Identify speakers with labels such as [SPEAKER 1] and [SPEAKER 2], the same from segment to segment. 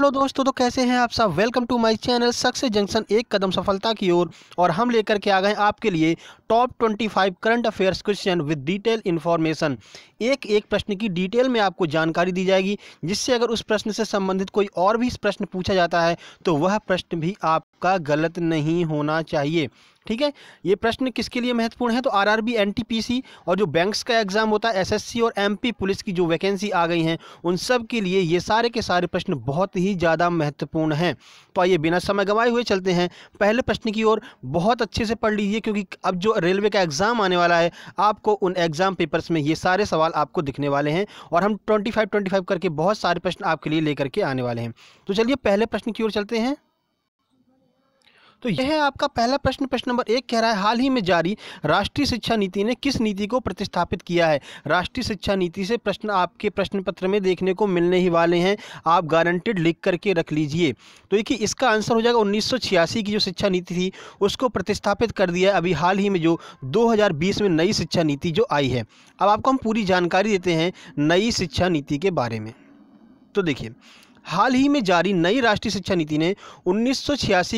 [SPEAKER 1] hello दोस्तों तो कैसे हैं आप सब welcome to my channel Success Junction एक कदम सफलता की ओर और, और हम लेकर के आ गए आपके लिए top 25 current affairs question with detail information एक एक प्रश्न की डिटेल में आपको जानकारी दी जाएगी जिससे अगर उस प्रश्न से संबंधित कोई और भी प्रश्न पूछा जाता है तो वह प्रश्न भी आपका गलत नहीं होना चाहिए ठीक है ये प्रश्न किसके लिए महत्वपूर्ण है तो आरआरबी एनटीपीसी और जो बैंक्स का एग्जाम होता है एसएससी और एमपी पुलिस की जो वैकेंसी आ गई हैं उन सब के लिए ये सारे के सारे प्रश्न बहुत ही ज़्यादा महत्वपूर्ण हैं तो आइए बिना समय गंवाए हुए चलते हैं पहले प्रश्न की ओर बहुत अच्छे से पढ़ लीजिए क्योंकि अब जो रेलवे का एग्ज़ाम आने वाला है आपको उन एग्ज़ाम पेपर्स में ये सारे सवाल आपको दिखने वाले हैं और हम ट्वेंटी फाइव करके बहुत सारे प्रश्न आपके लिए लेकर के आने वाले हैं तो चलिए पहले प्रश्न की ओर चलते हैं तो यह है आपका पहला प्रश्न प्रश्न नंबर एक कह रहा है हाल ही में जारी राष्ट्रीय शिक्षा नीति ने किस नीति को प्रतिस्थापित किया है राष्ट्रीय शिक्षा नीति से प्रश्न आपके प्रश्न पत्र में देखने को मिलने ही वाले हैं आप गारंटेड लिख करके रख लीजिए तो देखिए इसका आंसर हो जाएगा उन्नीस की जो शिक्षा नीति थी उसको प्रतिस्थापित कर दिया है अभी हाल ही में जो दो में नई शिक्षा नीति जो आई है अब आपको हम पूरी जानकारी देते हैं नई शिक्षा नीति के बारे में तो देखिए हाल ही में जारी नई राष्ट्रीय शिक्षा नीति ने उन्नीस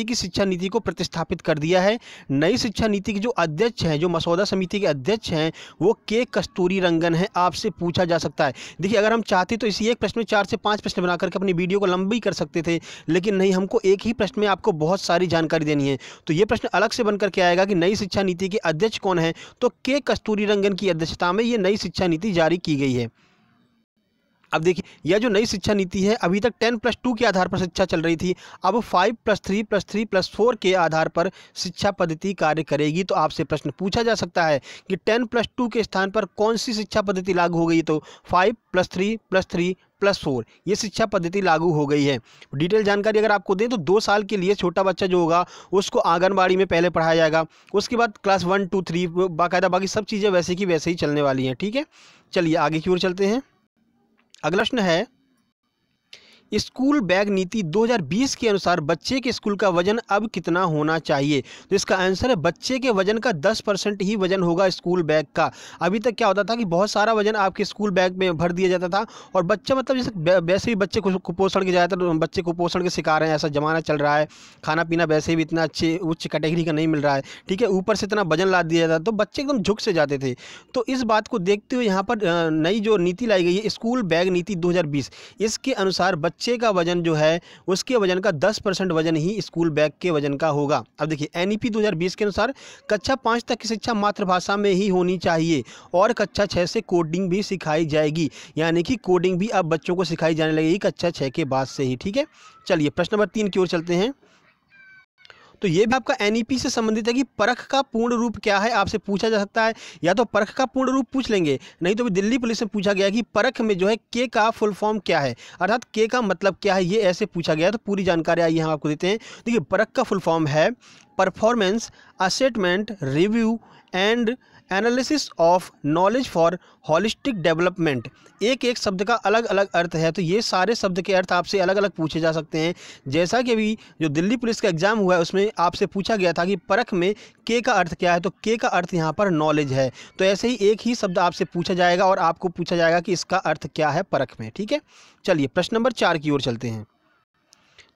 [SPEAKER 1] की शिक्षा नीति को प्रतिस्थापित कर दिया है नई शिक्षा नीति के जो अध्यक्ष हैं जो मसौदा समिति के अध्यक्ष हैं वो के कस्तूरी रंगन है आपसे पूछा जा सकता है देखिए अगर हम चाहते तो इसी एक प्रश्न में चार से पाँच प्रश्न बना करके अपनी वीडियो को लंबी कर सकते थे लेकिन नहीं हमको एक ही प्रश्न में आपको बहुत सारी जानकारी देनी है तो ये प्रश्न अलग से बनकर के आएगा कि नई शिक्षा नीति के अध्यक्ष कौन है तो के कस्तूरी रंगन की अध्यक्षता में ये नई शिक्षा नीति जारी की गई है अब देखिए यह जो नई शिक्षा नीति है अभी तक टेन प्लस टू के आधार पर शिक्षा चल रही थी अब five plus three plus three plus four के आधार पर शिक्षा पद्धति कार्य करेगी तो आपसे प्रश्न पूछा जा सकता है कि टेन प्लस टू के स्थान पर कौन सी शिक्षा पद्धति लागू हो गई तो five plus three plus three plus four ये शिक्षा पद्धति लागू हो गई है डिटेल जानकारी अगर आपको दें तो दो साल के लिए छोटा बच्चा जो होगा उसको आंगनबाड़ी में पहले पढ़ाया जाएगा उसके बाद क्लास वन टू थ्री बाकायदा बाकी सब चीज़ें वैसे की वैसे ही चलने वाली हैं ठीक है चलिए आगे की ओर चलते हैं अगला प्रश्न है स्कूल बैग नीति 2020 के अनुसार बच्चे के स्कूल का वजन अब कितना होना चाहिए तो इसका आंसर है बच्चे के वजन का 10 परसेंट ही वजन होगा स्कूल बैग का अभी तक क्या होता था कि बहुत सारा वजन आपके स्कूल बैग में भर दिया जाता था और बच्चा मतलब जैसे वैसे भी बच्चे कुपोषण के ज़्यादातर बच्चे कुपोषण के शिकार हैं ऐसा ज़माना चल रहा है खाना पीना वैसे भी इतना अच्छे उच्च कैटेगरी का नहीं मिल रहा है ठीक है ऊपर से इतना वजन ला दिया जाता तो बच्चे एकदम झुक से जाते थे तो इस बात को देखते हुए यहाँ पर नई जो नीति लाई गई है स्कूल बैग नीति दो इसके अनुसार बच्चे का वजन जो है उसके वजन का दस परसेंट वजन ही स्कूल बैग के वजन का होगा अब देखिए एन ई पी के अनुसार कक्षा पाँच तक की शिक्षा मातृभाषा में ही होनी चाहिए और कक्षा छः से कोडिंग भी सिखाई जाएगी यानी कि कोडिंग भी अब बच्चों को सिखाई जाने लगेगी कक्षा छः के बाद से ही ठीक है चलिए प्रश्न नंबर तीन की ओर चलते हैं तो ये भी आपका एन e से संबंधित है कि परख का पूर्ण रूप क्या है आपसे पूछा जा सकता है या तो परख का पूर्ण रूप पूछ लेंगे नहीं तो भी दिल्ली पुलिस में पूछा गया कि परख में जो है के का फुल फॉर्म क्या है अर्थात के का मतलब क्या है ये ऐसे पूछा गया तो पूरी जानकारी आइए हम आपको देते हैं देखिए परख का फुल फॉर्म है performance assessment review and analysis of knowledge for holistic development एक एक शब्द का अलग अलग अर्थ है तो ये सारे शब्द के अर्थ आपसे अलग अलग पूछे जा सकते हैं जैसा कि अभी जो दिल्ली पुलिस का एग्ज़ाम हुआ है उसमें आपसे पूछा गया था कि परख में के का अर्थ क्या है तो के का अर्थ यहाँ पर नॉलेज है तो ऐसे ही एक ही शब्द आपसे पूछा जाएगा और आपको पूछा जाएगा कि इसका अर्थ क्या है परख में ठीक है चलिए प्रश्न नंबर चार की ओर चलते हैं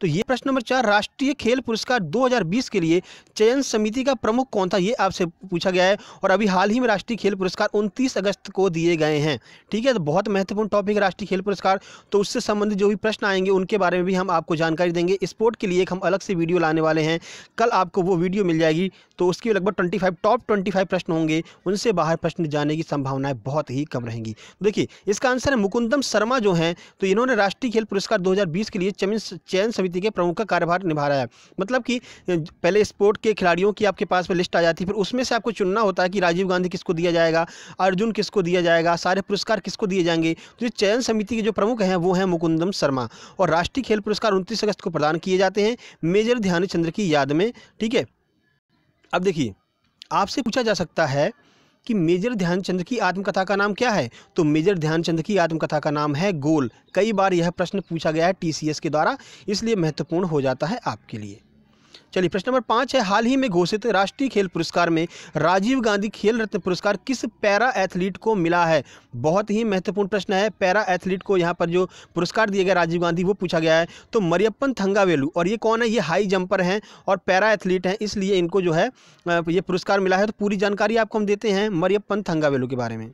[SPEAKER 1] तो ये प्रश्न नंबर चार राष्ट्रीय खेल पुरस्कार 2020 के लिए चयन समिति का प्रमुख कौन था ये आपसे पूछा गया है और अभी हाल ही में राष्ट्रीय खेल पुरस्कार 29 अगस्त को दिए गए हैं ठीक है तो बहुत महत्वपूर्ण टॉपिक है राष्ट्रीय खेल पुरस्कार तो उससे संबंधित जो भी प्रश्न आएंगे उनके बारे में भी हम आपको जानकारी देंगे स्पोर्ट के लिए एक हम अलग से वीडियो लाने वाले हैं कल आपको वो वीडियो मिल जाएगी तो उसकी लगभग ट्वेंटी टॉप ट्वेंटी प्रश्न होंगे उनसे बाहर प्रश्न जाने की संभावनाएं बहुत ही कम रहेंगी तो देखिए इसका आंसर है मुकुंदम शर्मा जो हैं तो इन्होंने राष्ट्रीय खेल पुरस्कार दो के लिए चयन समिति समिति के प्रमुख का कार्यभार निभा रहा है मतलब कि पहले स्पोर्ट के खिलाड़ियों की आपके पास में लिस्ट आ जाती है फिर उसमें से आपको चुनना होता है कि राजीव गांधी किसको दिया जाएगा अर्जुन किसको दिया जाएगा सारे पुरस्कार किसको दिए जाएंगे तो चयन समिति के जो प्रमुख हैं वो हैं मुकुंदम शर्मा और राष्ट्रीय खेल पुरस्कार उनतीस अगस्त को प्रदान किए जाते हैं मेजर ध्यानचंद्र की याद में ठीक है अब देखिए आपसे पूछा जा सकता है कि मेजर ध्यानचंद की आत्मकथा का नाम क्या है तो मेजर ध्यानचंद की आत्मकथा का नाम है गोल कई बार यह प्रश्न पूछा गया है टीसीएस के द्वारा इसलिए महत्वपूर्ण हो जाता है आपके लिए चलिए प्रश्न नंबर पाँच है हाल ही में घोषित राष्ट्रीय खेल पुरस्कार में राजीव गांधी खेल रत्न पुरस्कार किस पैरा एथलीट को मिला है बहुत ही महत्वपूर्ण प्रश्न है पैरा एथलीट को यहाँ पर जो पुरस्कार दिए गए राजीव गांधी वो पूछा गया है तो मरियप्पन थंगावेलू और ये कौन है ये हाई जंपर हैं और पैरा एथलीट हैं इसलिए इनको जो है ये पुरस्कार मिला है तो पूरी जानकारी आपको हम देते हैं मरियप्पन थंगावेलू के बारे में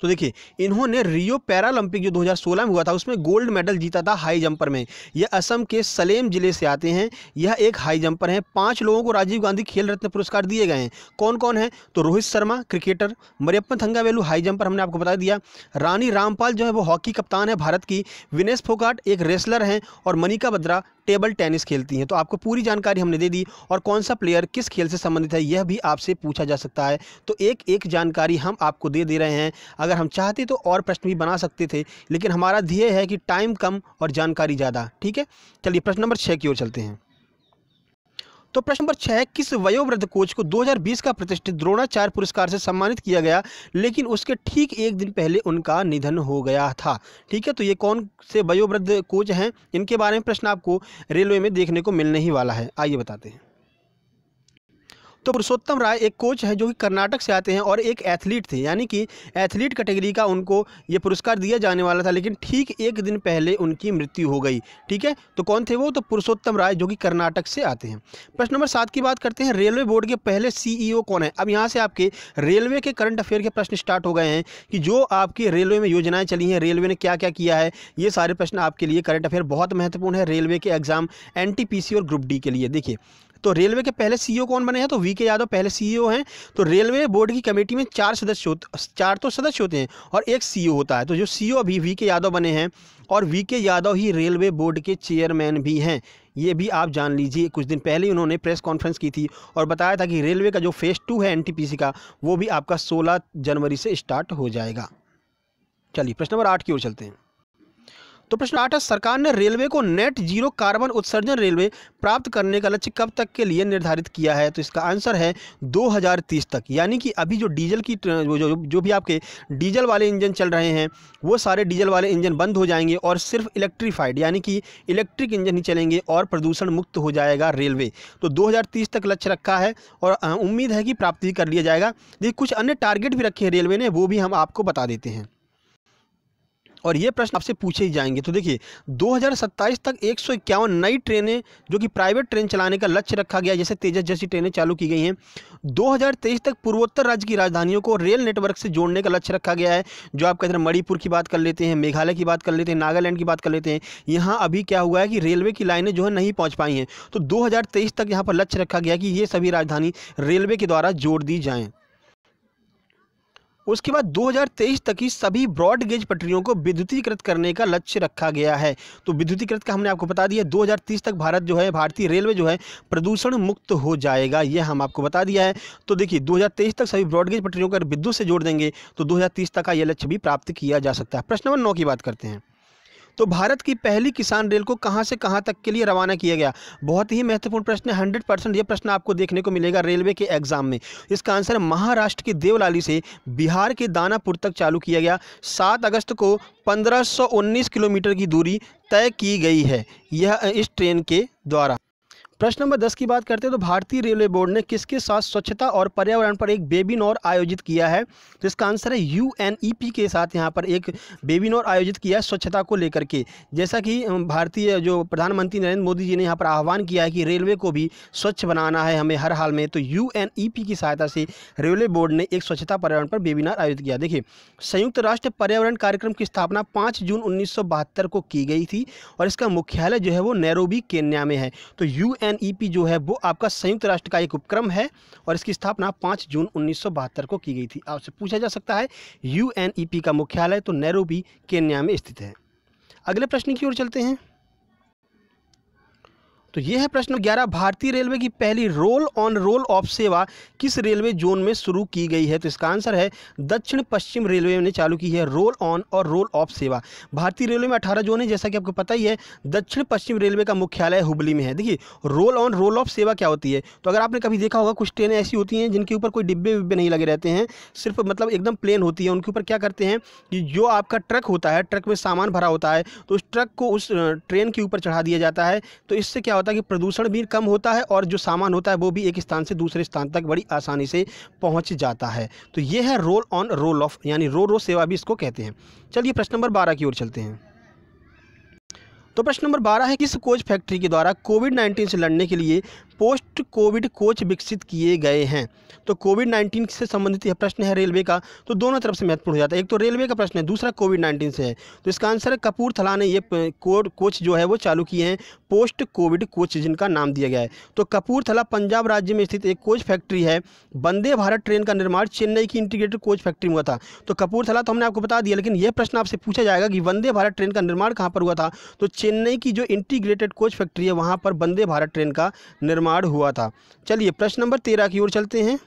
[SPEAKER 1] तो देखिए इन्होंने रियो पैरालंपिक जो 2016 में हुआ था उसमें गोल्ड मेडल जीता था हाई जंपर में यह असम के सलेम जिले से आते हैं यह एक हाई जंपर हैं पांच लोगों को राजीव गांधी खेल रत्न पुरस्कार दिए गए हैं कौन कौन है तो Rohit Sharma cricketer Mariyappan Thangavelu high jumper हमने आपको बता दिया रानी रामपाल जो है वो हॉकी कप्तान है भारत की विनेश फोगाट एक रेसलर हैं और मनिका बद्रा टेबल टेनिस खेलती हैं तो आपको पूरी जानकारी हमने दे दी और कौन सा प्लेयर किस खेल से संबंधित है यह भी आपसे पूछा जा सकता है तो एक एक जानकारी हम आपको दे दे रहे हैं अगर हम चाहते तो और प्रश्न भी बना सकते थे लेकिन हमारा ध्येय है कि टाइम कम और जानकारी ज़्यादा ठीक है चलिए प्रश्न नंबर छः की ओर चलते हैं तो प्रश्न नंबर छह किस वयोवृद्ध कोच को 2020 का प्रतिष्ठित द्रोणाचार्य पुरस्कार से सम्मानित किया गया लेकिन उसके ठीक एक दिन पहले उनका निधन हो गया था ठीक है तो ये कौन से वयोवृद्ध कोच हैं इनके बारे में प्रश्न आपको रेलवे में देखने को मिलने ही वाला है आइए बताते हैं तो पुरुषोत्तम राय एक कोच है जो कि कर्नाटक से आते हैं और एक एथलीट थे यानी कि एथलीट कैटेगरी का उनको ये पुरस्कार दिया जाने वाला था लेकिन ठीक एक दिन पहले उनकी मृत्यु हो गई ठीक है तो कौन थे वो तो पुरुषोत्तम राय जो कि कर्नाटक से आते हैं प्रश्न नंबर सात की बात करते हैं रेलवे बोर्ड के पहले सीईओ कौन है अब यहाँ से आपके रेलवे के करंट अफेयर के प्रश्न स्टार्ट हो गए हैं कि जो आपकी रेलवे में योजनाएँ चली हैं रेलवे ने क्या क्या किया है ये सारे प्रश्न आपके लिए करंट अफेयर बहुत महत्वपूर्ण है रेलवे के एग्जाम एन और ग्रुप डी के लिए देखिए तो रेलवे के पहले सीईओ e कौन बने हैं तो वी के यादव पहले सीईओ e हैं तो रेलवे बोर्ड की कमेटी में चार सदस्य चार तो सदस्य होते हैं और एक सीईओ e होता है तो जो सीईओ अभी वी के यादव बने हैं और वी के यादव ही रेलवे बोर्ड के चेयरमैन भी हैं ये भी आप जान लीजिए कुछ दिन पहले ही उन्होंने प्रेस कॉन्फ्रेंस की थी और बताया था कि रेलवे का जो फेज़ टू है एन का वो भी आपका सोलह जनवरी से स्टार्ट हो जाएगा चलिए प्रश्न नंबर आठ की ओर चलते हैं तो प्रश्न आठ है सरकार ने रेलवे को नेट जीरो कार्बन उत्सर्जन रेलवे प्राप्त करने का लक्ष्य कब तक के लिए निर्धारित किया है तो इसका आंसर है 2030 तक यानी कि अभी जो डीजल की जो, जो जो भी आपके डीजल वाले इंजन चल रहे हैं वो सारे डीजल वाले इंजन बंद हो जाएंगे और सिर्फ इलेक्ट्रीफाइड यानी कि इलेक्ट्रिक इंजन ही चलेंगे और प्रदूषण मुक्त हो जाएगा रेलवे तो दो तक लक्ष्य रखा है और उम्मीद है कि प्राप्ति कर लिया जाएगा देखिए कुछ अन्य टारगेट भी रखे हैं रेलवे ने वो भी हम आपको बता देते हैं और ये प्रश्न आपसे पूछे ही जाएंगे तो देखिए 2027 तक एक नई ट्रेनें जो कि प्राइवेट ट्रेन चलाने का लक्ष्य रखा गया जैसे तेजस जैसी ट्रेनें चालू की गई हैं 2023 तक पूर्वोत्तर राज्य की राजधानियों को रेल नेटवर्क से जोड़ने का लक्ष्य रखा गया है जो आप कहते हैं मणिपुर की बात कर लेते हैं मेघालय की बात कर लेते हैं नागालैंड की बात कर लेते हैं यहाँ अभी क्या हुआ है कि रेलवे की लाइनें जो है नहीं पहुँच पाई हैं तो दो तक यहाँ पर लक्ष्य रखा गया कि ये सभी राजधानी रेलवे के द्वारा जोड़ दी जाएँ उसके बाद 2023 तक ही सभी ब्रॉड गेज पटरियों को विद्युतीकृत करने का लक्ष्य रखा गया है तो विद्युतीकृत का हमने आपको बता दिया 2030 तक भारत जो है भारतीय रेलवे जो है प्रदूषण मुक्त हो जाएगा यह हम आपको बता दिया है तो देखिए 2023 तक सभी ब्रॉडगेज पटरियों को विद्युत से जोड़ देंगे तो दो तक का यह लक्ष्य भी प्राप्त किया जा सकता है प्रश्न नंबर नौ की बात करते हैं तो भारत की पहली किसान रेल को कहाँ से कहाँ तक के लिए रवाना किया गया बहुत ही महत्वपूर्ण प्रश्न है हंड्रेड परसेंट यह प्रश्न आपको देखने को मिलेगा रेलवे के एग्जाम में इसका आंसर महाराष्ट्र के देवलाली से बिहार के दानापुर तक चालू किया गया सात अगस्त को पंद्रह किलोमीटर की दूरी तय की गई है यह इस ट्रेन के द्वारा प्रश्न नंबर दस की बात करते हैं तो भारतीय रेलवे बोर्ड ने किसके साथ स्वच्छता और पर्यावरण पर एक बेबिनॉर आयोजित किया है तो इसका आंसर है यू e के साथ यहाँ पर एक बेबिनॉर आयोजित किया है स्वच्छता को लेकर के जैसा कि भारतीय जो प्रधानमंत्री नरेंद्र मोदी जी ने यहाँ पर आह्वान किया है कि रेलवे को भी स्वच्छ बनाना है हमें हर हाल में तो यू e की सहायता से रेलवे बोर्ड ने एक स्वच्छता पर्यावरण पर बेबिनार आयोजित किया देखिए संयुक्त राष्ट्र पर्यावरण कार्यक्रम की स्थापना पाँच जून उन्नीस को की गई थी और इसका मुख्यालय जो है वो नैरोबी केन्या में है तो यू यूएनईपी जो है वो आपका संयुक्त राष्ट्र का एक उपक्रम है और इसकी स्थापना 5 जून उन्नीस को की गई थी आपसे पूछा जा सकता है यूएनईपी का मुख्यालय तो नैरोबी केन्या में स्थित है अगले प्रश्न की ओर चलते हैं तो ये है प्रश्न ग्यारह भारतीय रेलवे की पहली रोल ऑन रोल ऑफ सेवा किस रेलवे जोन में शुरू की गई है तो इसका आंसर है दक्षिण पश्चिम रेलवे ने चालू की है रोल ऑन और रोल ऑफ सेवा भारतीय रेलवे में अठारह जोन है जैसा कि आपको पता ही है दक्षिण पश्चिम रेलवे का मुख्यालय हुबली में है देखिए रोल ऑन रोल ऑफ सेवा क्या होती है तो अगर आपने कभी देखा होगा कुछ ट्रेनें ऐसी होती हैं जिनके ऊपर कोई डिब्बे विब्बे नहीं लगे रहते हैं सिर्फ मतलब एकदम प्लेन होती है उनके ऊपर क्या करते हैं कि जो आपका ट्रक होता है ट्रक में सामान भरा होता है तो उस ट्रक को उस ट्रेन के ऊपर चढ़ा दिया जाता है तो इससे क्या होता होता है कि प्रदूषण भी कम होता है और जो सामान होता है वो भी एक स्थान से दूसरे स्थान तक बड़ी आसानी से पहुंच जाता है तो ये है रोल ऑन रोल ऑफ यानी रो रो सेवा भी इसको कहते हैं चलिए प्रश्न नंबर बारह की ओर चलते हैं तो प्रश्न नंबर बारह है किस कोच फैक्ट्री के द्वारा कोविड नाइन्टीन से लड़ने के लिए पोस्ट कोविड कोच विकसित किए गए हैं तो कोविड नाइन्टीन से संबंधित यह प्रश्न है रेलवे का तो दोनों तरफ से महत्वपूर्ण हो जाता है एक तो रेलवे का प्रश्न है दूसरा कोविड नाइन्टीन से है तो इसका आंसर है कपूरथला ने ये कोड कोच जो है वो चालू किए हैं पोस्ट कोविड कोच जिनका नाम दिया गया है तो कपूरथला पंजाब राज्य में स्थित एक कोच फैक्ट्री है वंदे भारत ट्रेन का निर्माण चेन्नई की इंटीग्रेटेड कोच फैक्ट्री में हुआ था तो कपूरथला तो हमने आपको बता दिया लेकिन यह प्रश्न आपसे पूछा जाएगा कि वंदे भारत ट्रेन का निर्माण कहाँ पर हुआ था तो चेन्नई की जो इंटीग्रेटेड कोच फैक्ट्री है वहाँ पर वंदे भारत ट्रेन का निर्माण निर्माण हुआ था चलिए प्रश्न नंबर तेरह की ओर चलते हैं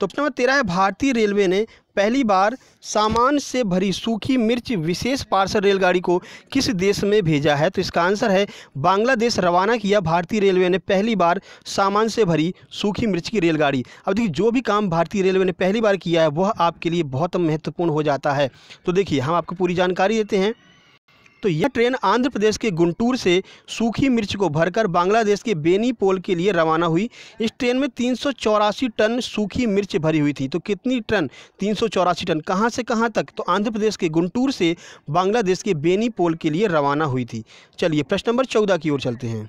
[SPEAKER 1] तो प्रश्न नंबर तेरह है भारतीय रेलवे ने पहली बार सामान से भरी सूखी मिर्च विशेष पार्सल रेलगाड़ी को किस देश में भेजा है तो इसका आंसर है बांग्लादेश रवाना किया भारतीय रेलवे ने पहली बार सामान से भरी सूखी मिर्च की रेलगाड़ी अब देखिए जो भी काम भारतीय रेलवे ने पहली बार किया है वह आपके लिए बहुत महत्वपूर्ण हो जाता है तो देखिए हम आपको पूरी जानकारी देते हैं तो यह ट्रेन आंध्र प्रदेश के गुंटूर से सूखी मिर्च को भरकर बांग्लादेश के बेनीपोल के लिए रवाना हुई इस ट्रेन में तीन टन सूखी मिर्च भरी हुई थी तो कितनी टन तीन टन कहाँ से कहाँ तक तो आंध्र प्रदेश के गुंटूर से बांग्लादेश के बेनीपोल के लिए रवाना हुई थी चलिए प्रश्न नंबर चौदह की ओर चलते हैं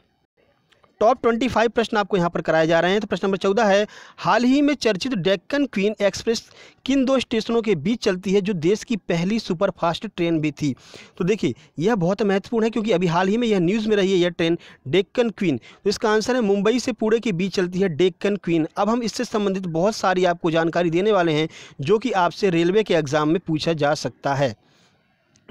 [SPEAKER 1] टॉप ट्वेंटी फाइव प्रश्न आपको यहाँ पर कराए जा रहे हैं तो प्रश्न नंबर चौदह है हाल ही में चर्चित डेक्कन क्वीन एक्सप्रेस किन दो स्टेशनों के बीच चलती है जो देश की पहली सुपरफास्ट ट्रेन भी थी तो देखिए यह बहुत महत्वपूर्ण है क्योंकि अभी हाल ही में यह न्यूज़ में रही है यह ट्रेन डेक्कन क्वीन तो इसका आंसर है मुंबई से पुणे के बीच चलती है डेक्कन क्वीन अब हम इससे संबंधित बहुत सारी आपको जानकारी देने वाले हैं जो कि आपसे रेलवे के एग्ज़ाम में पूछा जा सकता है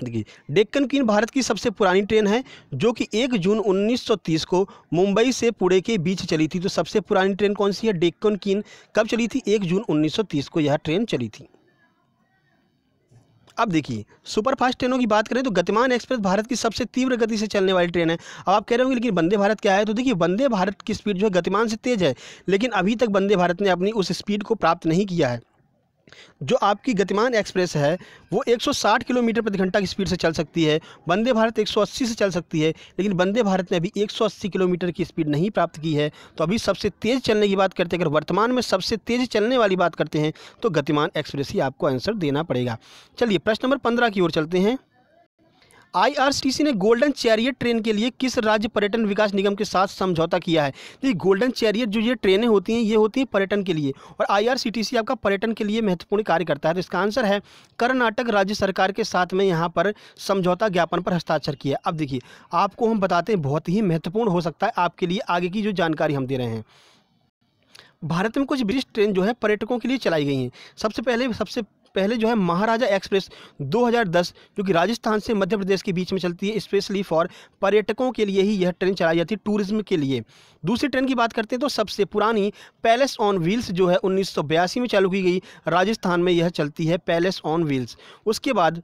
[SPEAKER 1] देखिए डेक्कन क्वीन भारत की सबसे पुरानी ट्रेन है जो कि 1 जून 1930 को मुंबई से पुणे के बीच चली थी तो सबसे पुरानी ट्रेन कौन सी है डेक्कन क्वीन कब चली थी 1 जून 1930 को यह ट्रेन चली थी अब देखिए सुपरफास्ट ट्रेनों की बात करें तो गतिमान एक्सप्रेस भारत की सबसे तीव्र गति से चलने वाली ट्रेन है अब आप कह रहे होंगे लेकिन वंदे भारत क्या है तो देखिए वंदे भारत की स्पीड जो है गतिमान से तेज़ है लेकिन अभी तक वंदे भारत ने अपनी उस स्पीड को प्राप्त नहीं किया है जो आपकी गतिमान एक्सप्रेस है वो 160 किलोमीटर प्रति घंटा की स्पीड से चल सकती है वंदे भारत 180 से चल सकती है लेकिन वंदे भारत ने अभी 180 किलोमीटर की स्पीड नहीं प्राप्त की है तो अभी सबसे तेज़ चलने की बात करते हैं अगर वर्तमान में सबसे तेज़ चलने वाली बात करते हैं तो गतिमान एक्सप्रेस ही आपको आंसर देना पड़ेगा चलिए प्रश्न नंबर पंद्रह की ओर चलते हैं आईआरसीटीसी ने गोल्डन चैरियट ट्रेन के लिए किस राज्य पर्यटन विकास निगम के साथ समझौता किया है तो ये गोल्डन चैरियट जो ये ट्रेनें होती हैं ये होती हैं पर्यटन के लिए और आईआरसीटीसी आपका पर्यटन के लिए महत्वपूर्ण कार्य करता है तो इसका आंसर है कर्नाटक राज्य सरकार के साथ में यहाँ पर समझौता ज्ञापन पर हस्ताक्षर किया अब देखिए आपको हम बताते हैं बहुत ही महत्वपूर्ण हो सकता है आपके लिए आगे की जो जानकारी हम दे रहे हैं भारत में कुछ ब्रिज ट्रेन जो है पर्यटकों के लिए चलाई गई हैं सबसे पहले सबसे पहले जो है महाराजा एक्सप्रेस 2010 जो कि राजस्थान से मध्य प्रदेश के बीच में चलती है स्पेशली फॉर पर्यटकों के लिए ही यह ट्रेन चलाई जाती है टूरिज्म के लिए दूसरी ट्रेन की बात करते हैं तो सबसे पुरानी पैलेस ऑन व्हील्स जो है उन्नीस में चालू की गई राजस्थान में यह चलती है पैलेस ऑन व्हील्स उसके बाद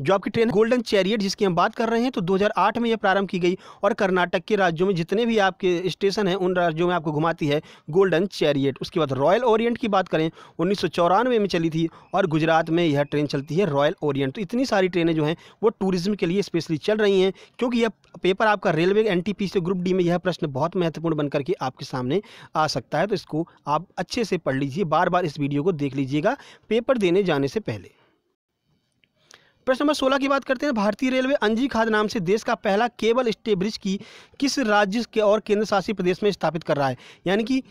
[SPEAKER 1] जो आपकी ट्रेन गोल्डन चैरियट जिसकी हम बात कर रहे हैं तो 2008 में यह प्रारंभ की गई और कर्नाटक के राज्यों में जितने भी आपके स्टेशन हैं उन राज्यों में आपको घुमाती है गोल्डन चैरियट उसके बाद रॉयल ओरिएंट की बात करें उन्नीस में चली थी और गुजरात में यह ट्रेन चलती है रॉयल ओरियंट तो इतनी सारी ट्रेनें जो हैं वो टूरिज्म के लिए स्पेशली चल रही हैं क्योंकि यह पेपर आपका रेलवे एन से ग्रुप डी में यह प्रश्न बहुत महत्वपूर्ण बनकर के आपके सामने आ सकता है तो इसको आप अच्छे से पढ़ लीजिए बार बार इस वीडियो को देख लीजिएगा पेपर देने जाने से पहले प्रश्न नंबर सोलह की बात करते हैं भारतीय रेलवे अंजी खाद नाम से देश का पहला केबल स्टे ब्रिज की किस राज्य के और केंद्र शासित प्रदेश में स्थापित कर रहा है यानी कि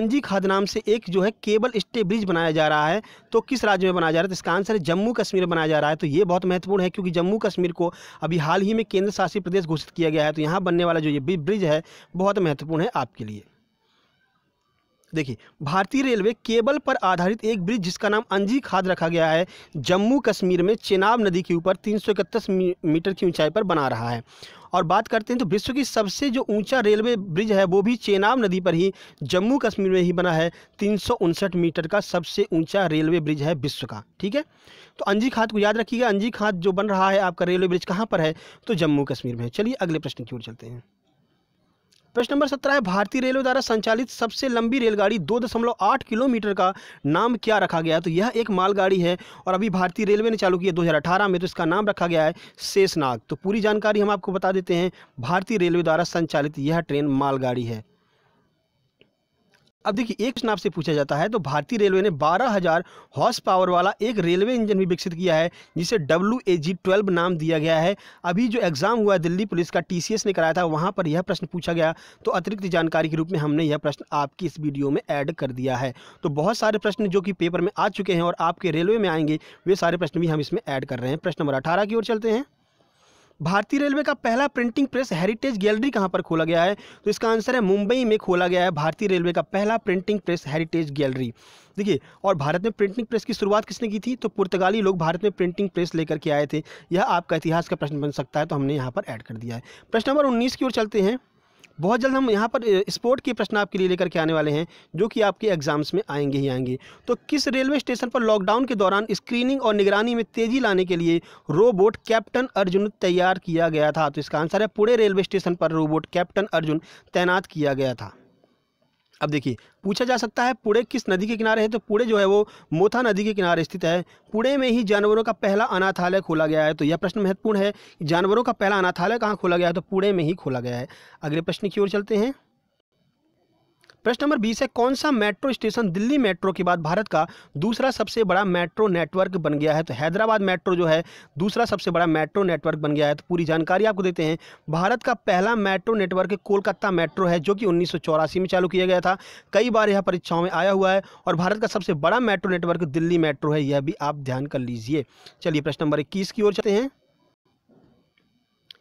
[SPEAKER 1] अंजी खाद नाम से एक जो है केबल स्टे ब्रिज बनाया जा रहा है तो किस राज्य में बनाया जा रहा है तो इसका आंसर है जम्मू कश्मीर में बनाया जा रहा है तो ये बहुत महत्वपूर्ण है क्योंकि जम्मू कश्मीर को अभी हाल ही में केंद्र शासित प्रदेश घोषित किया गया है तो यहाँ बनने वाला जो ये ब्रिज है बहुत महत्वपूर्ण है आपके लिए देखिए भारतीय रेलवे केबल पर आधारित एक ब्रिज जिसका नाम अंजी खाद रखा गया है जम्मू कश्मीर में चेनाब नदी के ऊपर तीन मीटर की ऊंचाई पर बना रहा है और बात करते हैं तो विश्व की सबसे जो ऊंचा रेलवे ब्रिज है वो भी चेनाब नदी पर ही जम्मू कश्मीर में ही बना है तीन मीटर का सबसे ऊंचा रेलवे ब्रिज है विश्व का ठीक है तो अंजी खाद को याद रखिएगा अंजी खाद जो बन रहा है आपका रेलवे ब्रिज कहाँ पर है तो जम्मू कश्मीर में चलिए अगले प्रश्न की ओर चलते हैं प्रश्न नंबर सत्रह है भारतीय रेलवे द्वारा संचालित सबसे लंबी रेलगाड़ी दो दशमलव आठ किलोमीटर का नाम क्या रखा गया है तो यह एक मालगाड़ी है और अभी भारतीय रेलवे ने चालू किया दो हजार अठारह में तो इसका नाम रखा गया है शेषनाग तो पूरी जानकारी हम आपको बता देते हैं भारतीय रेलवे द्वारा संचालित यह ट्रेन मालगाड़ी है अब देखिए एक प्रश्न आपसे पूछा जाता है तो भारतीय रेलवे ने 12000 हॉर्स पावर वाला एक रेलवे इंजन भी विकसित किया है जिसे डब्ल्यू ए जी ट्वेल्व नाम दिया गया है अभी जो एग्जाम हुआ दिल्ली पुलिस का टीसीएस ने कराया था वहां पर यह प्रश्न पूछा गया तो अतिरिक्त जानकारी के रूप में हमने यह प्रश्न आपकी इस वीडियो में ऐड कर दिया है तो बहुत सारे प्रश्न जो कि पेपर में आ चुके हैं और आपके रेलवे में आएंगे वे सारे प्रश्न भी हम इसमें ऐड कर रहे हैं प्रश्न नंबर अठारह की ओर चलते हैं भारतीय रेलवे का पहला प्रिंटिंग प्रेस हेरिटेज गैलरी कहाँ पर खोला गया है तो इसका आंसर है मुंबई में खोला गया है भारतीय रेलवे का पहला प्रिंटिंग प्रेस हेरिटेज गैलरी देखिए और भारत में प्रिंटिंग प्रेस की शुरुआत किसने की थी तो पुर्तगाली लोग भारत में प्रिंटिंग प्रेस लेकर के आए थे यह आपका इतिहास का प्रश्न बन सकता है तो हमने यहाँ पर ऐड कर दिया है प्रश्न नंबर उन्नीस की ओर चलते हैं बहुत जल्द हम यहाँ पर स्पोर्ट के प्रश्न आपके लिए लेकर के आने वाले हैं जो कि आपके एग्जाम्स में आएंगे ही आएंगे तो किस रेलवे स्टेशन पर लॉकडाउन के दौरान स्क्रीनिंग और निगरानी में तेजी लाने के लिए रोबोट कैप्टन अर्जुन तैयार किया गया था तो इसका आंसर है पूरे रेलवे स्टेशन पर रोबोट कैप्टन अर्जुन तैनात किया गया था अब देखिए पूछा जा सकता है पुणे किस नदी के किनारे है तो पुणे जो है वो मोथा नदी के किनारे स्थित है पुणे में ही जानवरों का पहला अनाथालय खोला गया है तो यह प्रश्न महत्वपूर्ण है जानवरों का पहला अनाथालय कहाँ खोला गया है तो पुणे में ही खोला गया है अगले प्रश्न की ओर चलते हैं प्रश्न नंबर बीस है कौन सा मेट्रो स्टेशन दिल्ली मेट्रो के बाद भारत का दूसरा सबसे बड़ा मेट्रो नेटवर्क बन गया है तो हैदराबाद मेट्रो जो है दूसरा सबसे बड़ा मेट्रो नेटवर्क बन गया है तो पूरी जानकारी आपको देते हैं भारत का पहला मेट्रो नेटवर्क कोलकाता मेट्रो है जो कि उन्नीस में चालू किया गया था कई बार यह परीक्षाओं में आया हुआ है और भारत का सबसे बड़ा मेट्रो नेटवर्क दिल्ली मेट्रो है यह भी आप ध्यान कर लीजिए चलिए प्रश्न नंबर इक्कीस की ओर चलते हैं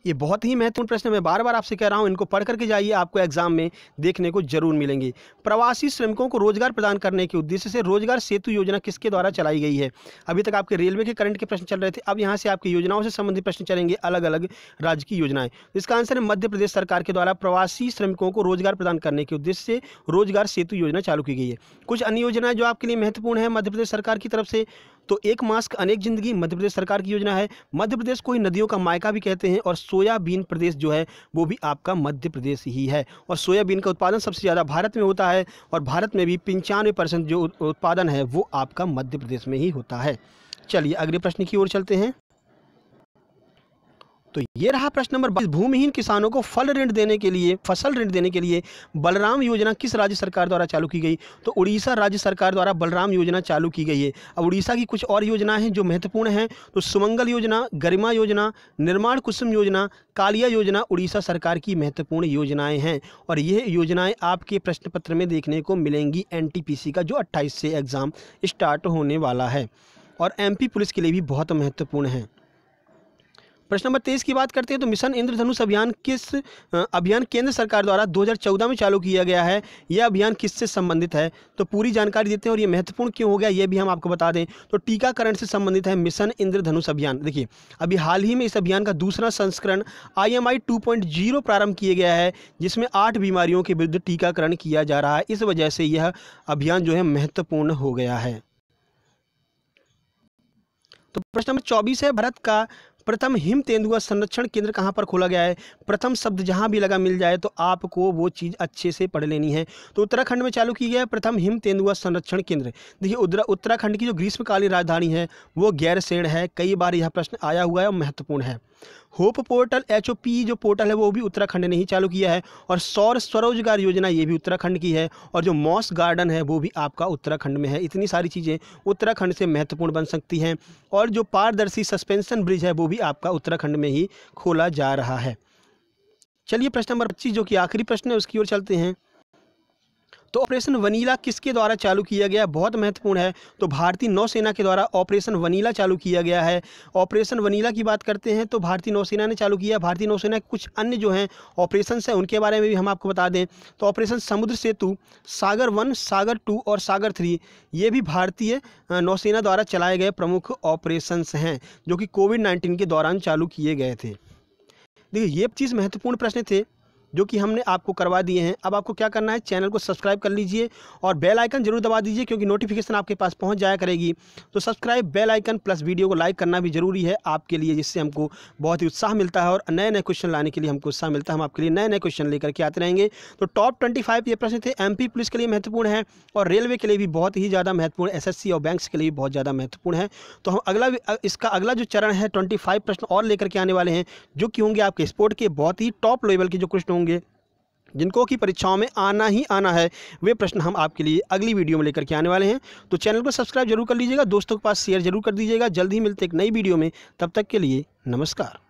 [SPEAKER 1] ये बहुत ही महत्वपूर्ण प्रश्न मैं बार बार आपसे कह रहा हूँ इनको पढ़ करके जाइए आपको एग्जाम में देखने को जरूर मिलेंगे प्रवासी श्रमिकों को रोजगार प्रदान करने के उद्देश्य से रोजगार सेतु योजना किसके द्वारा चलाई गई है अभी तक आपके रेलवे के करंट के प्रश्न चल रहे थे अब यहाँ से आपकी योजनाओं से संबंधित प्रश्न चलेंगे अलग अलग राज्य की योजनाएं इसका आंसर है मध्य प्रदेश सरकार के द्वारा प्रवासी श्रमिकों को रोजगार प्रदान करने के उद्देश्य से रोजगार सेतु योजना चालू की गई है कुछ अन्य योजनाएं जो आपके लिए महत्वपूर्ण है मध्य प्रदेश सरकार की तरफ से तो एक मास्क अनेक जिंदगी मध्य प्रदेश सरकार की योजना है मध्य प्रदेश को ही नदियों का मायका भी कहते हैं और सोयाबीन प्रदेश जो है वो भी आपका मध्य प्रदेश ही है और सोयाबीन का उत्पादन सबसे ज़्यादा भारत में होता है और भारत में भी पंचानवे परसेंट जो उत्पादन है वो आपका मध्य प्रदेश में ही होता है चलिए अगले प्रश्न की ओर चलते हैं तो ये रहा प्रश्न नंबर बाईस भूमिहीन किसानों को फल ऋण देने के लिए फसल ऋण देने के लिए बलराम योजना किस राज्य सरकार द्वारा चालू की गई तो उड़ीसा राज्य सरकार द्वारा बलराम योजना चालू की गई है अब उड़ीसा की कुछ और योजनाएं हैं जो महत्वपूर्ण हैं तो सुमंगल योजना गरिमा योजना निर्माण कुसुम योजना कालिया योजना उड़ीसा सरकार की महत्वपूर्ण योजनाएँ हैं और यह योजनाएँ आपके प्रश्न पत्र में देखने को मिलेंगी एन का जो अट्ठाईस से एग्ज़ाम स्टार्ट होने वाला है और एम पुलिस के लिए भी बहुत महत्वपूर्ण है प्रश्न नंबर तेईस की बात करते हैं तो मिशन इंद्रधनुष अभियान किस अभियान केंद्र सरकार द्वारा 2014 में चालू किया गया है यह अभियान किससे संबंधित है तो पूरी जानकारी देते हैं और ये महत्वपूर्ण क्यों हो गया ये भी हम आपको बता दें तो टीकाकरण से संबंधित है मिशन इंद्रधनुष अभियान देखिए अभी हाल ही में इस अभियान का दूसरा संस्करण आई एम प्रारंभ किया गया है जिसमें आठ बीमारियों के विरुद्ध टीकाकरण किया जा रहा है इस वजह से यह अभियान जो है महत्वपूर्ण हो गया है तो प्रश्न नंबर चौबीस है भारत का प्रथम हिम तेंदुआ संरक्षण केंद्र कहाँ पर खोला गया है प्रथम शब्द जहाँ भी लगा मिल जाए तो आपको वो चीज़ अच्छे से पढ़ लेनी है तो उत्तराखंड में चालू किया गया प्रथम हिम तेंदुआ संरक्षण केंद्र देखिए उत्तराखंड की जो ग्रीष्मकालीन राजधानी है वो गैरसेण है कई बार यह प्रश्न आया हुआ है और महत्वपूर्ण है HOPE portal H O P जो पोर्टल है वो भी उत्तराखंड ने ही चालू किया है और सौर स्वरोजगार योजना ये भी उत्तराखंड की है और जो मॉस गार्डन है वो भी आपका उत्तराखंड में है इतनी सारी चीज़ें उत्तराखंड से महत्वपूर्ण बन सकती हैं और जो पारदर्शी सस्पेंशन ब्रिज है वो भी आपका उत्तराखंड में ही खोला जा रहा है चलिए प्रश्न नंबर पच्चीस जो कि आखिरी प्रश्न है उसकी ओर चलते हैं तो ऑपरेशन वनीला किसके द्वारा चालू किया गया बहुत महत्वपूर्ण है तो भारतीय नौसेना के द्वारा ऑपरेशन वनीला चालू किया गया है ऑपरेशन वनीला की बात करते हैं तो भारतीय नौसेना ने चालू किया भारतीय नौसेना के कुछ अन्य जो हैं ऑपरेशन हैं उनके बारे में भी हम आपको बता दें तो ऑपरेशन समुद्र सेतु सागर वन सागर टू और सागर थ्री ये भी भारतीय नौसेना द्वारा चलाए गए प्रमुख ऑपरेशन हैं जो कि कोविड नाइन्टीन के दौरान चालू किए गए थे देखिए ये चीज़ महत्वपूर्ण प्रश्न थे जो कि हमने आपको करवा दिए हैं अब आपको क्या करना है चैनल को सब्सक्राइब कर लीजिए और बेल आइकन जरूर दबा दीजिए क्योंकि नोटिफिकेशन आपके पास पहुंच जाया करेगी तो subscribe bell icon plus video को लाइक करना भी ज़रूरी है आपके लिए जिससे हमको बहुत ही उत्साह मिलता है और नए नए क्वेश्चन लाने के लिए हमको उत्साह मिलता है हम आपके लिए नए नए क्वेश्चन लेकर के आते रहेंगे तो टॉप ट्वेंटी ये प्रश्न थे एम पुलिस के लिए महत्वपूर्ण है और रेलवे के लिए भी बहुत ही ज़्यादा महत्वपूर्ण एस और बैंक्स के लिए भी बहुत ज़्यादा महत्वपूर्ण है तो हम अगला इसका अगला जो चरण है ट्वेंटी प्रश्न और लेकर के आने वाले हैं जो कि होंगे आपके स्पोर्ट के बहुत ही टॉप लेवल के जो क्वेश्चन होंगे जिनको कि परीक्षाओं में आना ही आना है वे प्रश्न हम आपके लिए अगली वीडियो में लेकर के आने वाले हैं तो चैनल को सब्सक्राइब जरूर कर लीजिएगा दोस्तों के पास शेयर जरूर कर दीजिएगा जल्द ही मिलते एक नई वीडियो में तब तक के लिए नमस्कार